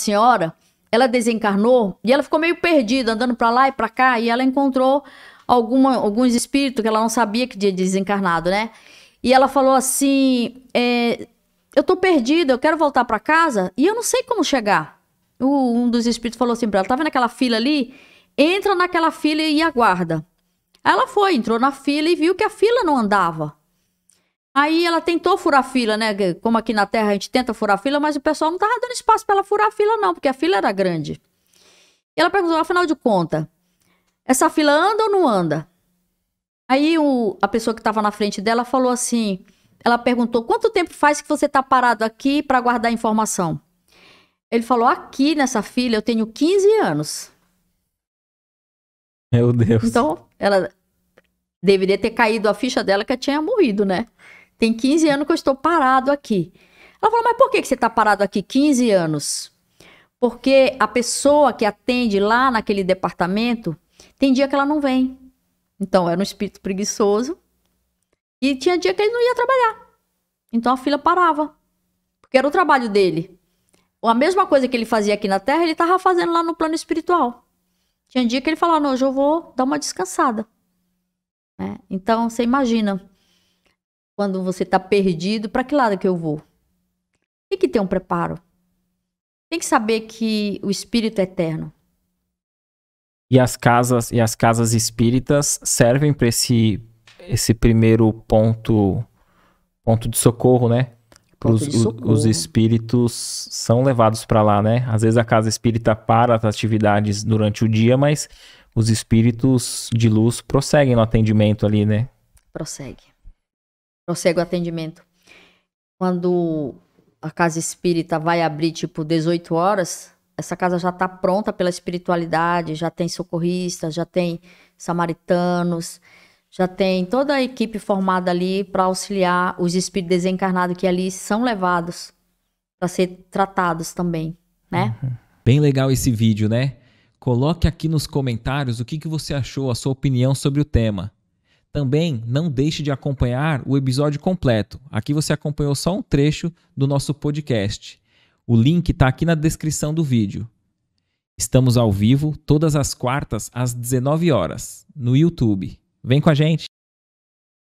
senhora, ela desencarnou e ela ficou meio perdida, andando para lá e para cá, e ela encontrou alguma, alguns espíritos que ela não sabia que tinha desencarnado, né? E ela falou assim: é, Eu tô perdida, eu quero voltar para casa e eu não sei como chegar. O, um dos espíritos falou assim para ela: Tá vendo aquela fila ali? Entra naquela fila e aguarda. Ela foi, entrou na fila e viu que a fila não andava. Aí ela tentou furar fila, né? Como aqui na Terra a gente tenta furar fila, mas o pessoal não estava dando espaço para ela furar fila, não, porque a fila era grande. E ela perguntou, afinal de conta, essa fila anda ou não anda? Aí o, a pessoa que estava na frente dela falou assim: ela perguntou, quanto tempo faz que você está parado aqui para guardar informação? Ele falou, aqui nessa fila eu tenho 15 anos. Meu Deus. Então, ela deveria ter caído a ficha dela que tinha morrido, né? Tem 15 anos que eu estou parado aqui. Ela falou, mas por que, que você está parado aqui 15 anos? Porque a pessoa que atende lá naquele departamento, tem dia que ela não vem. Então, era um espírito preguiçoso. E tinha dia que ele não ia trabalhar. Então, a fila parava. Porque era o trabalho dele. A mesma coisa que ele fazia aqui na Terra, ele estava fazendo lá no plano espiritual. Tinha dia que ele falava, não, hoje eu vou dar uma descansada. É, então, você imagina quando você está perdido, para que lado é que eu vou? Tem que ter um preparo. Tem que saber que o espírito é eterno. E as casas e as casas espíritas servem para esse esse primeiro ponto ponto de socorro, né? Os, os espíritos são levados para lá, né? Às vezes a casa espírita para as atividades durante o dia, mas os espíritos de luz prosseguem no atendimento ali, né? Prossegue consegue o atendimento. Quando a casa espírita vai abrir, tipo, 18 horas, essa casa já está pronta pela espiritualidade, já tem socorristas, já tem samaritanos, já tem toda a equipe formada ali para auxiliar os espíritos desencarnados que ali são levados para ser tratados também, né? Uhum. Bem legal esse vídeo, né? Coloque aqui nos comentários o que, que você achou, a sua opinião sobre o tema. Também não deixe de acompanhar o episódio completo. Aqui você acompanhou só um trecho do nosso podcast. O link está aqui na descrição do vídeo. Estamos ao vivo todas as quartas às 19 horas no YouTube. Vem com a gente!